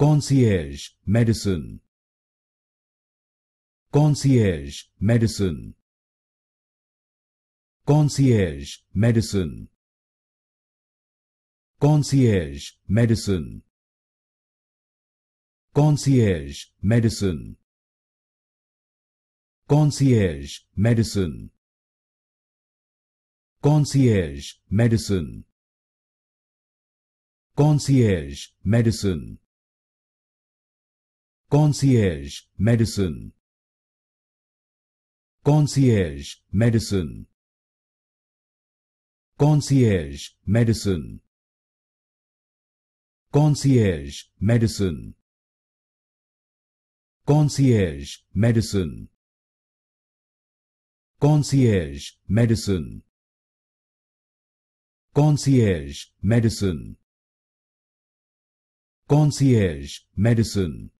concierge medicine concierge medicine concierge medicine concierge medicine concierge medicine concierge medicine concierge medicine concierge medicine concierge medicine concierge medicine concierge medicine concierge medicine concierge medicine concierge medicine concierge medicine concierge medicine